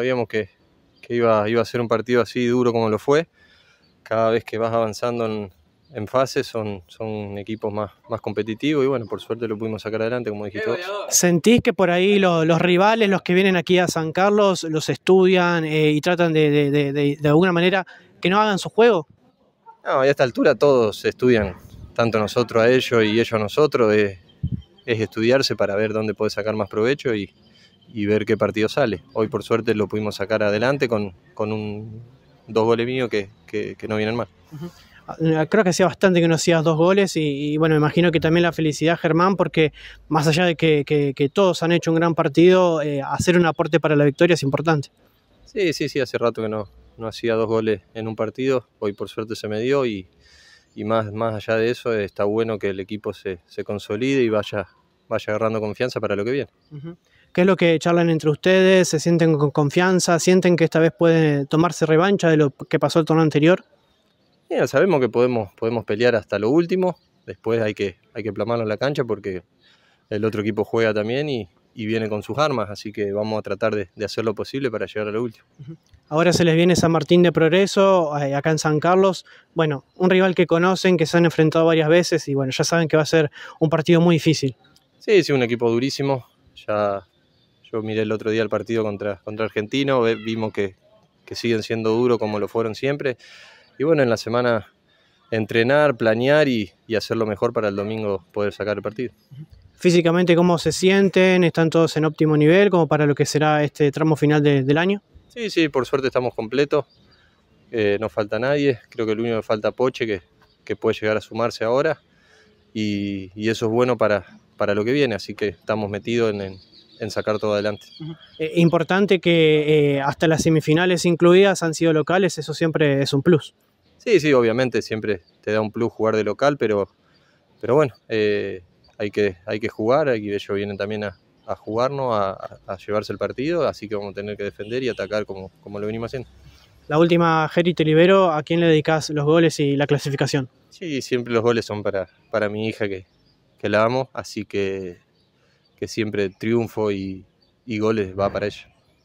sabíamos que, iba, iba, a ser un partido así duro como lo fue. Cada vez que vas avanzando en, fases son, son equipos más, más competitivos y bueno, por suerte lo pudimos sacar adelante, como dijiste vos. ¿Sentís que por ahí los, rivales, los que vienen aquí a San Carlos, los estudian eh, y tratan de, alguna manera que no hagan su juego? No, a esta altura todos estudian, tanto nosotros a ellos y ellos a nosotros. es estudiarse para ver dónde puede sacar más provecho y, y ver qué partido sale. Hoy por suerte lo pudimos sacar adelante con, con un, dos goles míos que, que, no vienen mal. Ah, creo que hacía bastante que no hacías dos goles y, bueno, me imagino que también la felicidad, Germán, porque más allá de que, que, todos han hecho un gran partido, eh, hacer un aporte para la victoria es importante. Sí, sí, sí, hace rato que no, no hacía dos goles en un partido, hoy por suerte se me dio y, y más, más allá de eso está bueno que el equipo se, se consolide y vaya, vaya agarrando confianza para lo que viene. ¿Qué es lo que charlan entre ustedes? ¿Se sienten con confianza? ¿Sienten que esta vez pueden tomarse revancha de lo que pasó el torneo anterior? sabemos que podemos, podemos pelear hasta lo último. Después hay que, hay que en la cancha porque el otro equipo juega también y, viene con sus armas, así que vamos a tratar de, de, hacer lo posible para llegar a lo último. Ahora se les viene San Martín de Progreso, eh, acá en San Carlos. Bueno, un rival que conocen, que se han enfrentado varias veces y bueno, ya saben que va a ser un partido muy difícil. Sí, sí, un equipo durísimo. Ya yo miré el otro día el partido contra, contra Argentino, vimos que, siguen siendo duros como lo fueron siempre. Y bueno, en la semana entrenar, planear y, y hacer lo mejor para el domingo poder sacar el partido. Físicamente, ¿cómo se sienten? ¿Están todos en óptimo nivel como para lo que será este tramo final del año? Sí, sí, por suerte estamos completos. Eh, no falta nadie. Creo que el único que falta Poche, que, puede llegar a sumarse ahora. Y, eso es bueno para, para lo que viene. Así que estamos metidos en, en sacar todo adelante. Eh, importante que eh, hasta las semifinales incluidas han sido locales, eso siempre es un plus. Sí, sí, obviamente siempre te da un plus jugar de local, pero, pero bueno, eh, hay, que, hay que jugar, aquí ellos vienen también a, a jugarnos, a, llevarse el partido, así que vamos a tener que defender y atacar como, como lo venimos haciendo. La última, Jerry, te libero. ¿A quién le dedicas los goles y la clasificación? Sí, siempre los goles son para, para mi hija, que, que la amo, así que que siempre triunfo y, goles va para ella.